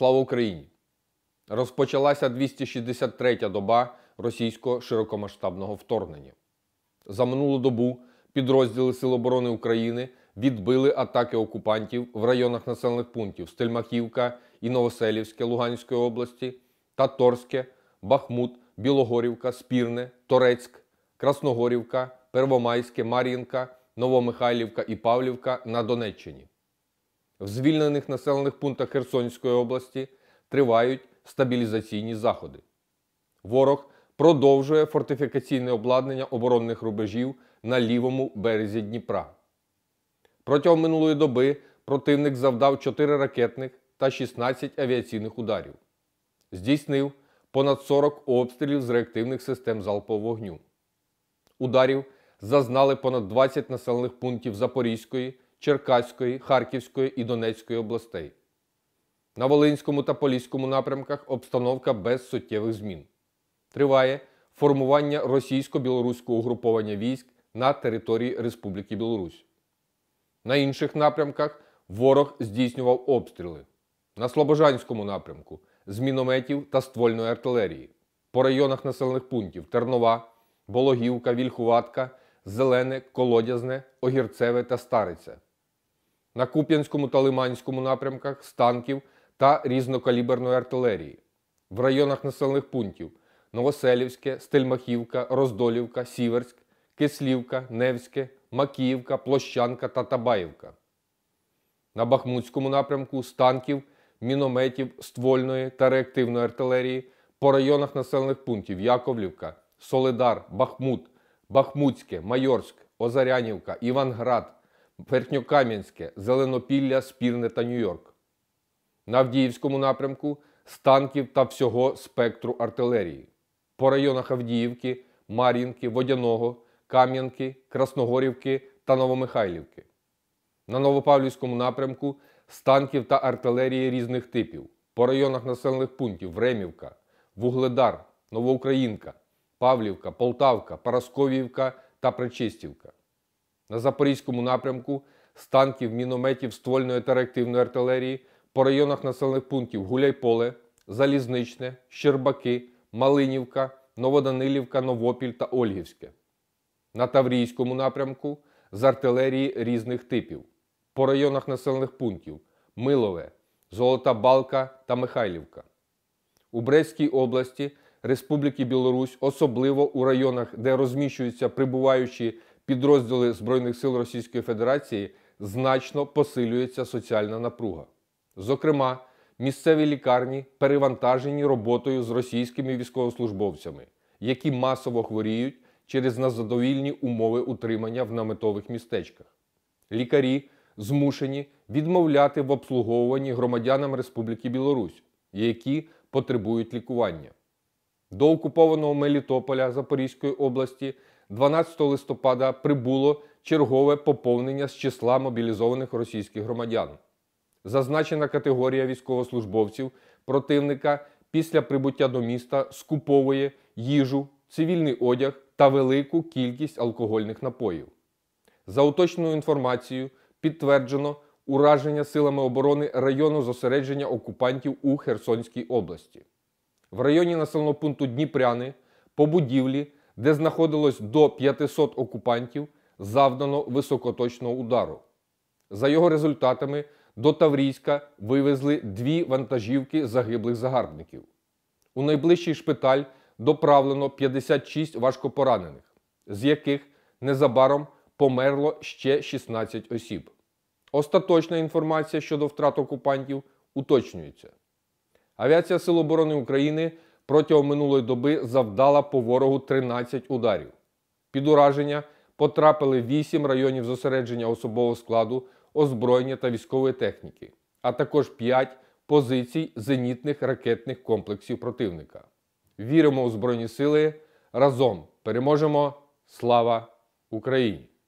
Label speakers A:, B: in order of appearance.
A: Слава Україні! Розпочалася 263-та доба російського широкомасштабного вторгнення. За минулу добу підрозділи Сил оборони України відбили атаки окупантів в районах населених пунктів Стельмахівка і Новоселівське Луганської області, Таторське, Бахмут, Білогорівка, Спірне, Торецьк, Красногорівка, Первомайське, Мар'їнка, Новомихайлівка і Павлівка на Донеччині в звільнених населених пунктах Херсонської області тривають стабілізаційні заходи. Ворог продовжує фортифікаційне обладнання оборонних рубежів на лівому березі Дніпра. Протягом минулої доби противник завдав 4 ракетних та 16 авіаційних ударів. Здійснив понад 40 обстрілів з реактивних систем залпового вогню. Ударів зазнали понад 20 населених пунктів Запорізької Черкаської, Харківської і Донецької областей. На Волинському та Поліському напрямках обстановка без суттєвих змін. Триває формування російсько-білоруського угруповання військ на території Республіки Білорусь. На інших напрямках ворог здійснював обстріли. На Слобожанському напрямку з мінометів та ствольної артилерії. По районах населених пунктів Тернова, Бологівка, Вільхуватка, Зелене, Колодязне, Огірцеве та Стариця на Куп'янському та Лиманському напрямках з танків та різнокаліберної артилерії, в районах населених пунктів Новоселівське, Стельмахівка, Роздолівка, Сіверськ, Кислівка, Невське, Макіївка, Площанка та Табаївка. На Бахмутському напрямку з танків, мінометів, ствольної та реактивної артилерії по районах населених пунктів Яковлівка, Солидар, Бахмут, Бахмутське, Майорськ, Озарянівка, Іванград, Верхньокам'янське, Зеленопілля, Спірне та Нью-Йорк. На Авдіївському напрямку з танків та всього спектру артилерії. По районах Авдіївки, Мар'їнки, Водяного, Кам'янки, Красногорівки та Новомихайлівки. На Новопавлівському напрямку з танків та артилерії різних типів. По районах населених пунктів Времівка, Вугледар, Новоукраїнка, Павлівка, Полтавка, Парасковіївка та Причистівка на запорізькому напрямку з танків, мінометів, ствольної та реактивної артилерії по районах населених пунктів Гуляйполе, Залізничне, Щербаки, Малинівка, Новоданилівка, Новопіль та Ольгівське. На Таврійському напрямку з артилерії різних типів, по районах населених пунктів Милове, Золота Балка та Михайлівка. У Брестській області Республіки Білорусь, особливо у районах, де розміщуються прибуваючі підрозділи Збройних сил Російської Федерації значно посилюється соціальна напруга. Зокрема, місцеві лікарні перевантажені роботою з російськими військовослужбовцями, які масово хворіють через незадовільні умови утримання в наметових містечках. Лікарі змушені відмовляти в обслуговуванні громадянам Республіки Білорусь, які потребують лікування. До окупованого Мелітополя Запорізької області 12 листопада прибуло чергове поповнення з числа мобілізованих російських громадян. Зазначена категорія військовослужбовців противника після прибуття до міста скуповує їжу, цивільний одяг та велику кількість алкогольних напоїв. За уточненою інформацією, підтверджено ураження силами оборони району зосередження окупантів у Херсонській області. В районі населеного пункту Дніпряни по будівлі де знаходилось до 500 окупантів, завдано високоточного удару. За його результатами до Таврійська вивезли дві вантажівки загиблих загарбників. У найближчий шпиталь доправлено 56 важкопоранених, з яких незабаром померло ще 16 осіб. Остаточна інформація щодо втрат окупантів уточнюється. Авіація Сил оборони України протягом минулої доби завдала по ворогу 13 ударів. Під ураження потрапили 8 районів зосередження особового складу, озброєння та військової техніки, а також 5 позицій зенітних ракетних комплексів противника. Віримо у Збройні Сили. Разом переможемо! Слава Україні!